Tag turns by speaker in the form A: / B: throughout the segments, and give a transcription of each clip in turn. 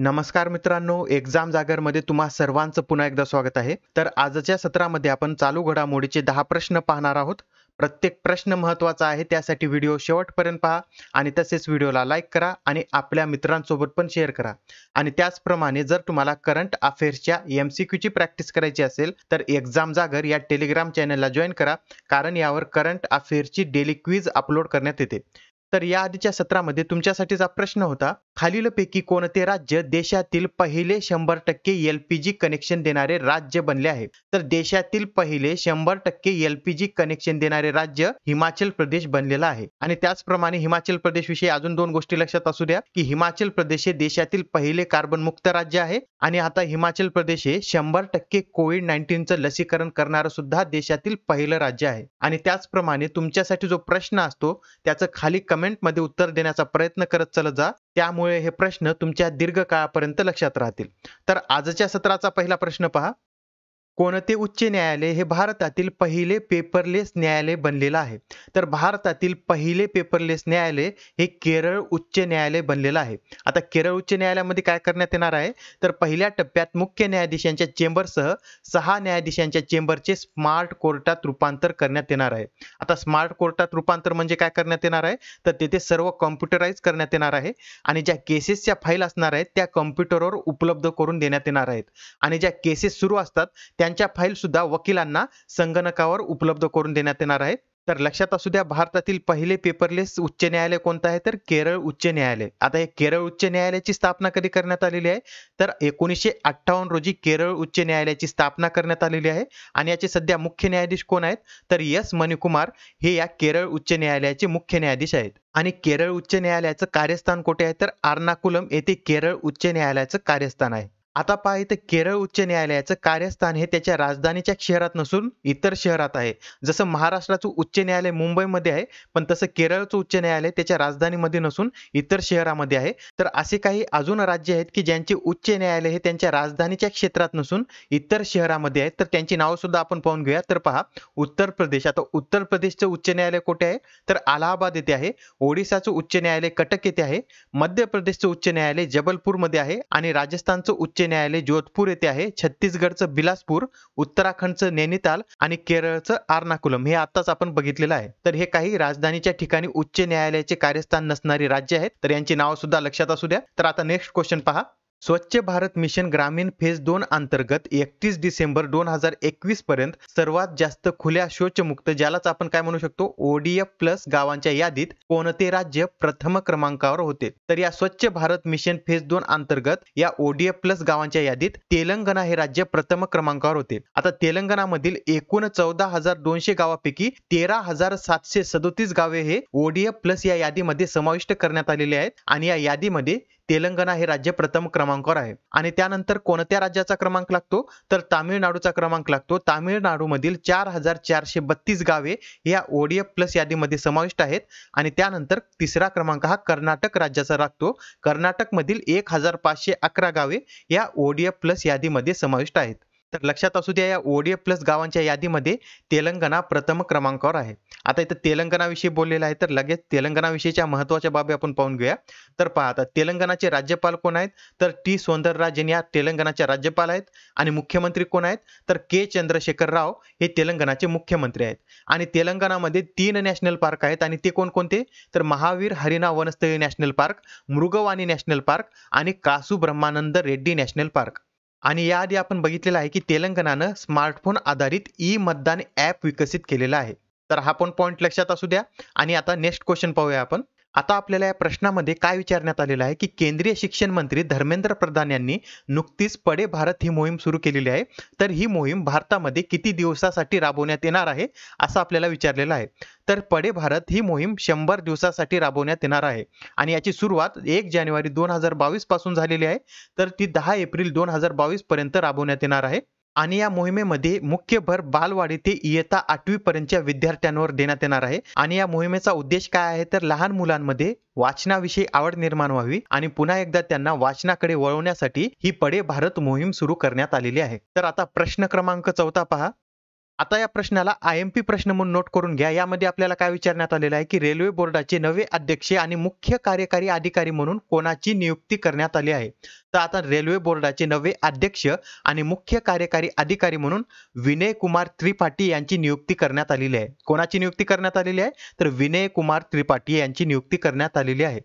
A: नमस्कार मित्रांनो एक्झाम जागरमध्ये तुम्हा सर्वांचं पुन्हा एकदा स्वागत आहे तर आजच्या सत्रामध्ये आपण चालू घडामोडीचे दहा प्रश्न पाहणार आहोत प्रत्येक प्रश्न महत्त्वाचा आहे त्यासाठी व्हिडिओ शेवटपर्यंत पहा आणि तसेच व्हिडिओला लाईक करा आणि आपल्या मित्रांसोबत पण शेअर करा आणि त्याचप्रमाणे जर तुम्हाला करंट अफेअर्सच्या एम सी क्यूची प्रॅक्टिस करायची असेल तर एक्झाम जागर या टेलिग्राम चॅनलला जॉईन करा कारण यावर करंट अफेअर्सची डेली क्विज अपलोड करण्यात येते तर या आधीच्या सत्रामध्ये तुमच्यासाठीचा प्रश्न होता खालीलपैकी कोणते राज्य देशातील पहिले शंभर टक्के एल कनेक्शन देणारे राज्य बनले आहे तर देशातील पहिले शंभर टक्के एल कनेक्शन देणारे राज्य हिमाचल प्रदेश बनलेला आहे आणि त्याचप्रमाणे हिमाचल प्रदेश विषयी अजून दोन गोष्टी लक्षात असू द्या की हिमाचल प्रदेश हे देशातील पहिले कार्बन मुक्त राज्य आहे आणि आता हिमाचल प्रदेश हे शंभर टक्के कोविड नाईन्टीनचं लसीकरण करणारं सुद्धा देशातील पहिलं राज्य आहे आणि त्याचप्रमाणे तुमच्यासाठी जो प्रश्न असतो त्याचं खाली मध्ये उत्तर देण्याचा प्रयत्न करत चलत जा त्यामुळे हे प्रश्न तुमच्या दीर्घकाळापर्यंत लक्षात राहतील तर आजच्या सत्राचा पहिला प्रश्न पहा कोणते उच्च न्यायालय हे भारतातील पहिले पेपरलेस न्यायालय बनलेलं आहे तर भारतातील पहिले पेपरलेस न्यायालय हे केरळ उच्च न्यायालय बनलेलं आहे आता केरळ उच्च न्यायालयामध्ये काय करण्यात येणार आहे तर पहिल्या टप्प्यात मुख्य न्यायाधीशांच्या चेंबरसह सहा न्यायाधीशांच्या चेंबरचे स्मार्ट कोर्टात रूपांतर करण्यात येणार आहे आता स्मार्ट कोर्टात रूपांतर म्हणजे काय करण्यात येणार आहे तर तेथे सर्व कॉम्प्युटराईज करण्यात येणार आहे आणि ज्या केसेसच्या फाईल असणार आहेत त्या कॉम्प्युटरवर उपलब्ध करून देण्यात येणार आहेत आणि ज्या केसेस सुरू असतात त्या त्यांच्या सुद्धा वकिलांना संगणकावर उपलब्ध करून देण्यात येणार आहेत तर लक्षात असू द्या भारतातील पहिले पेपरलेस उच्च न्यायालय कोणतं आहे तर केरळ उच्च न्यायालय आता हे केरळ उच्च न्यायालयाची स्थापना कधी करण्यात आलेली आहे तर एकोणीसशे अठ्ठावन्न रोजी केरळ उच्च न्यायालयाची स्थापना करण्यात आलेली आहे आणि याचे सध्या मुख्य न्यायाधीश कोण आहेत तर एस मणिकुमार हे या केरळ उच्च न्यायालयाचे मुख्य न्यायाधीश आहेत आणि केरळ उच्च न्यायालयाचं कार्यस्थान कुठे आहे तर आर्नाकुलम येथे केरळ उच्च न्यायालयाचं कार्यस्थान आहे आता पहा इथे केरळ उच्च न्यायालयाचं कार्यस्थान हे त्याच्या राजधानीच्या शहरात नसून इतर शहरात आहे जसं महाराष्ट्राचं उच्च न्यायालय मुंबईमध्ये आहे पण तसं केरळचं उच्च न्यायालय त्याच्या राजधानीमध्ये नसून इतर शहरामध्ये आहे तर असे काही अजून राज्य आहेत की ज्यांचे उच्च न्यायालय हे त्यांच्या राजधानीच्या क्षेत्रात नसून इतर शहरामध्ये आहे तर त्यांची नावं सुद्धा आपण पाहून घेऊया तर पहा उत्तर प्रदेश आता उत्तर प्रदेशचं उच्च न्यायालय कुठे आहे तर अलाहाबाद येथे आहे ओडिसाचं उच्च न्यायालय कटक येथे आहे मध्य प्रदेशचं उच्च न्यायालय जबलपूरमध्ये आहे आणि राजस्थानचं उच्च न्यायालय जोधपूर येथे आहे छत्तीसगडचं बिलासपूर उत्तराखंडचं नैनिताल आणि केरळचं आर्नाकुलम हे आताच आपण बघितलेलं आहे तर हे काही राजधानीच्या ठिकाणी उच्च न्यायालयाचे कार्यस्थान नसणारी राज्य आहेत तर यांची नाव सुद्धा लक्षात असू द्या तर आता नेक्स्ट क्वेश्चन पहा स्वच्छ भारत मिशन ग्रामीण फेज दोन अंतर्गत एकतीस डिसेंबर दोन हजार एकवीस पर्यंत सर्वात जास्त खुल्या शौचमुक्त ज्यालाच आपण काय म्हणू शकतो ओडीएफ प्लस गावांच्या यादीत कोणते राज्य प्रथम क्रमांकावर होते तर या स्वच्छ भारत मिशन फेज दोन अंतर्गत या ओडीएफ प्लस गावांच्या यादीत तेलंगणा हे राज्य प्रथम क्रमांकावर होते आता तेलंगणामधील एकूण चौदा हजार दोनशे गावापैकी तेरा हजार सातशे सदोतीस गावे हे ओडीएफ प्लस या यादीमध्ये समाविष्ट करण्यात आलेले आहेत आणि या यादीमध्ये तेलंगणा हे राज्य प्रथम क्रमांकावर आहे आणि त्यानंतर कोणत्या राज्याचा क्रमांक लागतो तर तामिळनाडूचा क्रमांक लागतो तामिळनाडूमधील चार हजार चारशे बत्तीस गावे या ओडीएफ प्लस यादीमध्ये समाविष्ट आहेत आणि त्यानंतर तिसरा क्रमांक हा कर्नाटक राज्याचा लागतो कर्नाटकमधील एक हजार पाचशे अकरा गावे या ओडीएफ प्लस यादीमध्ये समाविष्ट आहेत तर लक्षात असू द्या या ओडीएफ प्लस गावांच्या यादीमध्ये तेलंगणा प्रथम क्रमांकावर आहे आता इथं तेलंगणाविषयी बोललेलं आहे तर लगेच तेलंगणाविषयीच्या महत्त्वाच्या बाबी आपण पाहून घेऊया तर पहा आता तेलंगणाचे राज्यपाल कोण आहेत तर टी सौंदरराजन या तेलंगणाचे राज्यपाल आहेत आणि मुख्यमंत्री कोण आहेत तर के चंद्रशेखर राव हे तेलंगणाचे मुख्यमंत्री आहेत आणि तेलंगणामध्ये तीन नॅशनल पार्क आहेत आणि ते कोणकोणते तर Mahavir Harina Vanasthali national park Mrugavani national park आणि कासू ब्रह्मानंद रेड्डी नॅशनल पार्क आणि याआधी आपण बघितलेलं आहे की तेलंगणानं स्मार्टफोन आधारित ई मतदान ॲप विकसित केलेलं आहे तर हा पण पॉईंट लक्षात असू द्या आणि आता नेक्स्ट क्वेश्चन पाहूया आपण आता आपल्याला या प्रश्नामध्ये काय विचारण्यात आलेलं आहे की केंद्रीय शिक्षण मंत्री धर्मेंद्र प्रधान यांनी नुकतीच पडे भारत ही मोहीम सुरू केलेली आहे तर ही मोहीम भारतामध्ये किती दिवसासाठी राबवण्यात येणार आहे असं आपल्याला विचारलेलं आहे तर पडे भारत ही मोहीम शंभर दिवसासाठी राबवण्यात येणार आहे आणि याची सुरुवात एक जानेवारी दोन हजार बावीस पासून झालेली आहे तर ती दहा एप्रिल दोन हजार बावीस पर्यंत राबवण्यात येणार आहे आणि या मोहिमेमध्ये मुख्य भर बालवाडी ते इयत्ता आठवीपर्यंतच्या विद्यार्थ्यांवर देण्यात येणार आहे आणि या मोहिमेचा उद्देश काय आहे तर लहान मुलांमध्ये वाचनाविषयी आवड निर्माण व्हावी आणि पुन्हा एकदा त्यांना वाचनाकडे वळवण्यासाठी ही पडे भारत मोहीम सुरू करण्यात आलेली आहे तर आता प्रश्न क्रमांक चौथा पहा आता या प्रश्नाला आय एम पी प्रश्न म्हणून नोट करून घ्या यामध्ये आपल्याला काय विचारण्यात आलेलं आहे की रेल्वे बोर्डाचे नवे अध्यक्ष आणि मुख्य कार्यकारी अधिकारी म्हणून कोणाची नियुक्ती करण्यात आली आहे तर आता रेल्वे बोर्डाचे नवे अध्यक्ष आणि मुख्य कार्यकारी अधिकारी म्हणून विनय कुमार त्रिपाठी यांची नियुक्ती करण्यात आलेली आहे कोणाची नियुक्ती करण्यात आलेली आहे तर विनय कुमार त्रिपाठी यांची नियुक्ती करण्यात आलेली आहे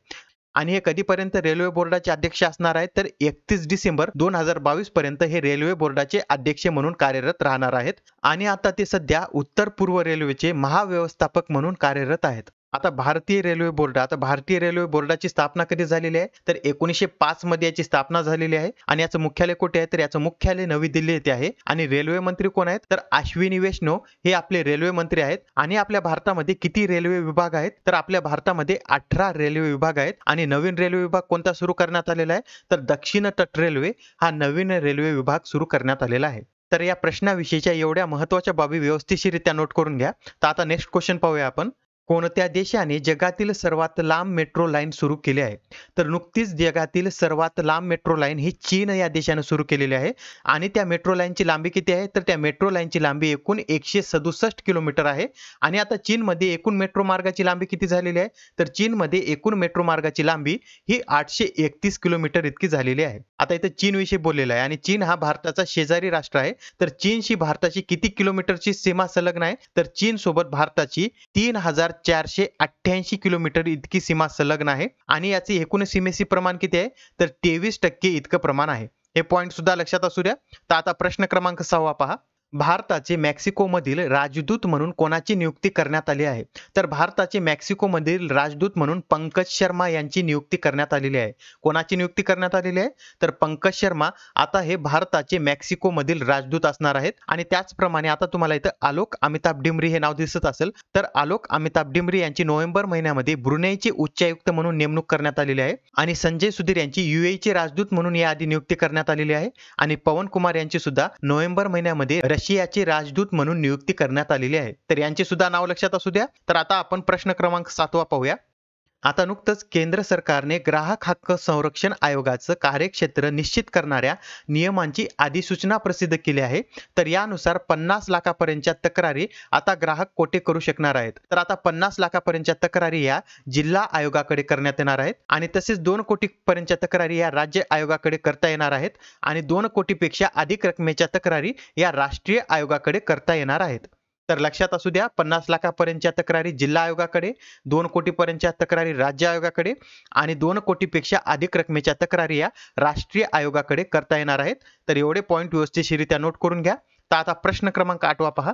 A: आणि हे कधीपर्यंत रेल्वे बोर्डाचे अध्यक्ष असणार आहेत तर एकतीस डिसेंबर दोन हजार बावीस पर्यंत हे रेल्वे बोर्डाचे अध्यक्ष म्हणून कार्यरत राहणार आहेत आणि आता ते सध्या उत्तर पूर्व रेल्वेचे महाव्यवस्थापक म्हणून कार्यरत आहेत आता भारतीय रेल्वे बोर्ड आता भारतीय रेल्वे बोर्डाची स्थापना कधी झालेली आहे तर एकोणीसशे पाच मध्ये याची स्थापना झालेली आहे आणि याचं मुख्यालय कुठे आहे तर याचं मुख्यालय नवी दिल्ली येथे आहे आणि रेल्वे मंत्री कोण आहेत तर अश्विनी वैष्णव हे आपले रेल्वे मंत्री आहेत आणि आपल्या भारतामध्ये किती रेल्वे विभाग आहेत तर आपल्या भारतामध्ये अठरा रेल्वे विभाग आहेत आणि नवीन रेल्वे विभाग कोणता सुरू करण्यात आलेला आहे तर दक्षिण तट रेल्वे हा नवीन रेल्वे विभाग सुरू करण्यात आलेला आहे तर या प्रश्नाविषयीच्या एवढ्या महत्वाच्या बाबी व्यवस्थितरित्या नोट करून घ्या तर आता नेक्स्ट क्वेश्चन पाहूया आपण कोणत्या देशाने जगातील सर्वात लांब मेट्रो लाईन सुरू केली आहे तर नुकतीच जगातील सर्वात लांब मेट्रो लाईन ही चीन या देशाने सुरू केलेली आहे आणि त्या मेट्रो लाईनची लांबी किती आहे तर त्या मेट्रो लाईनची लांबी एकूण एकशे सदुसष्ट किलोमीटर आहे आणि आता चीनमध्ये एकूण मेट्रो मार्गाची लांबी किती झालेली आहे तर चीनमध्ये एकूण मेट्रो मार्गाची लांबी ही आठशे एकतीस किलोमीटर इतकी झालेली आहे आता इथं चीनविषयी बोललेला आहे आणि चीन हा भारताचा शेजारी राष्ट्र आहे तर चीनशी भारताची किती किलोमीटरची सीमा संलग्न आहे तर चीन सोबत भारताची तीन हजार चारशे अठ्ठ्याऐंशी किलोमीटर इतकी सीमा संलग्न आहे आणि याचे एकूण सीमेसी प्रमाण किती आहे तर तेवीस टक्के इतकं प्रमाण आहे हे पॉईंट सुद्धा लक्षात असू द्या तर आता प्रश्न क्रमांक सहावा पहा भारताचे मेक्सिकोमधील राजदूत म्हणून कोणाची नियुक्ती करण्यात आली आहे तर भारताचे मेक्सिकोमधील राजदूत म्हणून पंकज शर्मा यांची नियुक्ती करण्यात आलेली आहे कोणाची नियुक्ती करण्यात आलेली आहे तर पंकज शर्मा आता हे भारताचे मेक्सिकोमधील राजदूत असणार आहेत आणि त्याचप्रमाणे आता तुम्हाला इथं आलोक अमिताभ डिमरी हे नाव दिसत असेल तर आलोक अमिताभ डिमरी यांची नोव्हेंबर महिन्यामध्ये ब्रुनेचे उच्चायुक्त म्हणून नेमणूक करण्यात आलेली आहे आणि संजय सुधीर यांची युएचे राजदूत म्हणून याआधी नियुक्ती करण्यात आलेली आहे आणि पवन कुमार यांची सुद्धा नोव्हेंबर महिन्यामध्ये रशियाचे राजदूत म्हणून नियुक्ती करण्यात आलेली आहे तर यांचे सुद्धा नाव लक्षात असू द्या तर आता आपण प्रश्न क्रमांक सातवा पाहूया आता नुकतंच केंद्र सरकारने ग्राहक हक्क संरक्षण आयोगाचं कार्यक्षेत्र निश्चित करणाऱ्या नियमांची अधिसूचना प्रसिद्ध केली आहे तर यानुसार पन्नास लाखापर्यंतच्या तक्रारी आता ग्राहक कोठे करू शकणार आहेत तर आता पन्नास लाखापर्यंतच्या तक्रारी या जिल्हा आयोगाकडे करण्यात येणार आहेत आणि तसेच दोन कोटी पर्यंतच्या तक्रारी या राज्य आयोगाकडे करता येणार आहेत आणि दोन कोटीपेक्षा अधिक रकमेच्या तक्रारी या राष्ट्रीय आयोगाकडे करता येणार आहेत तर लक्षात असू द्या पन्नास लाखापर्यंतच्या तक्रारी जिल्हा आयोगाकडे दोन कोटीपर्यंतच्या तक्रारी राज्य आयोगाकडे आणि दोन कोटीपेक्षा अधिक रकमेच्या तक्रारी या राष्ट्रीय आयोगाकडे करता येणार आहेत तर एवढे पॉईंट व्यवस्थितरित्या नोट करून घ्या तर आता प्रश्न क्रमांक आठवा पहा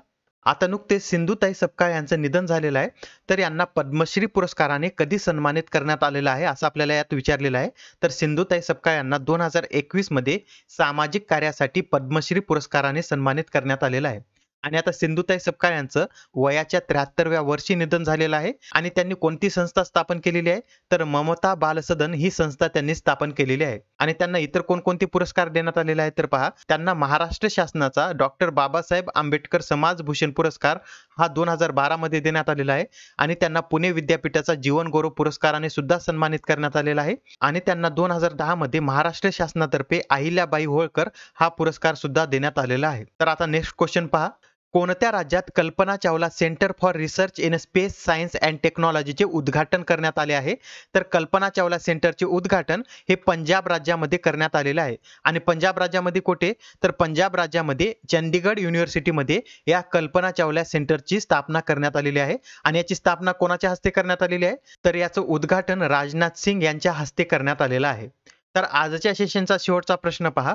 A: आता नुकतेच सिंधुताई सपकाळ यांचं निधन झालेलं आहे तर यांना पद्मश्री पुरस्काराने कधी सन्मानित करण्यात आलेलं आहे असं आपल्याला यात विचारलेलं आहे तर सिंधुताई सपकाळ यांना दोन हजार एकवीस मध्ये सामाजिक कार्यासाठी पद्मश्री पुरस्काराने सन्मानित करण्यात आलेलं आहे आणि आता सिंधुताई सपकाळ यांचं वयाच्या त्र्याहत्तरव्या वर्षी निधन झालेलं आहे आणि त्यांनी कोणती संस्था स्थापन केलेली आहे तर ममता बालसदन ही संस्था त्यांनी स्थापन केलेली आहे आणि त्यांना इतर कोणकोणते पुरस्कार देण्यात आलेले आहेत तर पहा त्यांना महाराष्ट्र शासनाचा डॉक्टर बाबासाहेब आंबेडकर समाजभूषण पुरस्कार हा दोन हजार बारा मध्ये देण्यात आलेला आहे आणि त्यांना पुणे विद्यापीठाचा जीवन गौरव पुरस्काराने सुद्धा सन्मानित करण्यात आलेला आहे आणि त्यांना दोन हजार दहा मध्ये महाराष्ट्र शासनातर्फे अहिल्याबाई होळकर हा पुरस्कार सुद्धा देण्यात आलेला आहे तर आता नेक्स्ट क्वेश्चन पहा कोणत्या राज्यात Kalpana Chawla centre for research in space science and टेक्नॉलॉजीचे उद्घाटन करण्यात आले आहे तर कल्पना चावला सेंटरचे उद्घाटन हे पंजाब राज्यामध्ये करण्यात आलेलं आहे आणि पंजाब राज्यामध्ये कुठे तर पंजाब राज्यामध्ये चंदीगड युनिव्हर्सिटीमध्ये या कल्पना चावला सेंटरची स्थापना करण्यात आलेली आहे आणि याची स्थापना कोणाच्या हस्ते करण्यात आलेली आहे तर याचं उद्घाटन राजनाथ सिंग यांच्या हस्ते करण्यात आलेलं आहे तर आजच्या सेशनचा शेवटचा प्रश्न पहा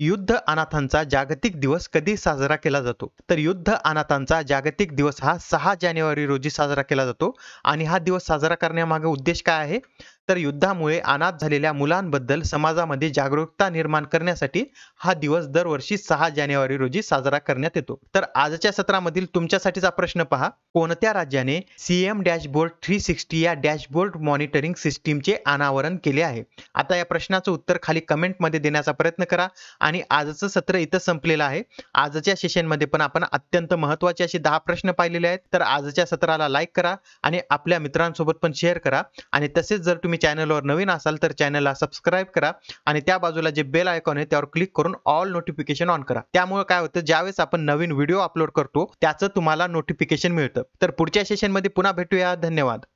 A: युद्ध अनाथांचा जागतिक दिवस कधी साजरा केला जातो तर युद्ध अनाथांचा जागतिक दिवस हा सहा जानेवारी रोजी साजरा केला जातो आणि हा दिवस साजरा करण्यामागे उद्देश काय आहे तर युद्धामुळे अनाथ झालेल्या मुलांबद्दल समाजामध्ये जागरूकता निर्माण करण्यासाठी हा दिवस दरवर्षी सहा जानेवारी रोजी साजरा करण्यात येतो तर आजच्या सत्रामधील तुमच्यासाठीचा प्रश्न पहा कोणत्या राज्याने सीएम डॅशबोर्ड थ्री सिक्स्टी या डॅशबोर्ड मॉनिटरिंग सिस्टीमचे अनावरण केले आहे आता या प्रश्नाचं उत्तर खाली कमेंटमध्ये देण्याचा प्रयत्न करा आणि आजचं सत्र इथं संपलेलं आहे आजच्या सेशनमध्ये पण आपण अत्यंत महत्वाचे असे दहा प्रश्न पाहिलेले आहेत तर आजच्या सत्राला लाईक करा आणि आपल्या मित्रांसोबत पण शेअर करा आणि तसेच जर तुम्ही तुम्ही चॅनलवर नवीन असाल तर चॅनलला सबस्क्राईब करा आणि त्या बाजूला जे बेल आयकॉन आहे त्यावर क्लिक करून ऑल नोटिफिकेशन ऑन करा त्यामुळे काय होतं ज्यावेळेस आपण नवीन व्हिडिओ अपलोड करतो त्याचं तुम्हाला नोटिफिकेशन मिळतं तर पुढच्या सेशनमध्ये पुन्हा भेटूया धन्यवाद